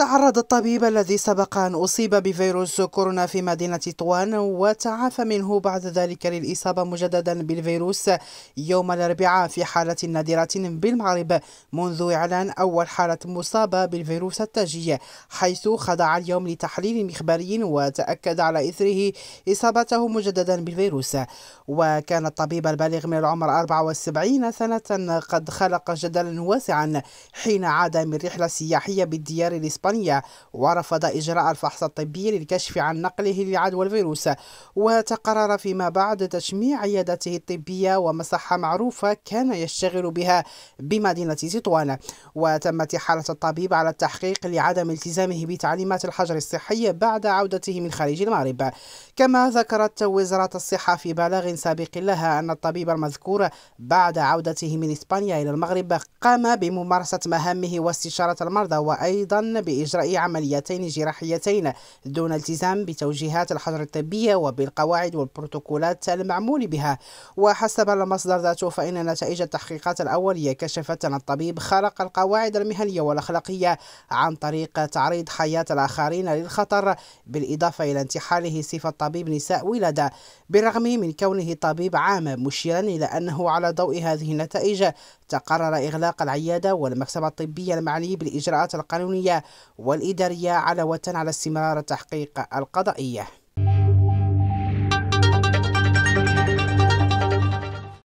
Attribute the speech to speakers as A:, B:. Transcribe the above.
A: تعرض الطبيب الذي سبق أن أصيب بفيروس كورونا في مدينة تطوان وتعافى منه بعد ذلك للإصابة مجددا بالفيروس يوم الأربعاء في حالة نادرة بالمغرب منذ إعلان أول حالة مصابة بالفيروس التاجي حيث خضع اليوم لتحليل مخبري وتأكد على إثره إصابته مجددا بالفيروس وكان الطبيب البالغ من العمر 74 سنة قد خلق جدلا واسعا حين عاد من رحلة سياحية بالديار الإسبانية الوطنية ورفض إجراء الفحص الطبي للكشف عن نقله لعدوى الفيروس وتقرر فيما بعد تشميع عيادته الطبية ومصحة معروفة كان يشتغل بها بمدينة تطوان وتمت حالة الطبيب على التحقيق لعدم التزامه بتعليمات الحجر الصحي بعد عودته من خارج المغرب كما ذكرت وزارة الصحة في بلاغ سابق لها أن الطبيب المذكور بعد عودته من إسبانيا إلى المغرب قام بممارسة مهامه واستشارة المرضى وأيضا بإ لإجراء عمليتين جراحيتين دون التزام بتوجيهات الحجر الطبية وبالقواعد والبروتوكولات المعمول بها وحسب المصدر ذاته فإن نتائج التحقيقات الأولية كشفت أن الطبيب خرق القواعد المهنية والأخلاقية عن طريق تعريض حياة الآخرين للخطر بالإضافة إلى انتحاله صفة طبيب نساء ولادة بالرغم من كونه طبيب عام مشيرا إلى أنه على ضوء هذه النتائج تقرر إغلاق العيادة والمكتب الطبي المعني بالإجراءات القانونية والإدارية علاوة على استمرار التحقيق القضائي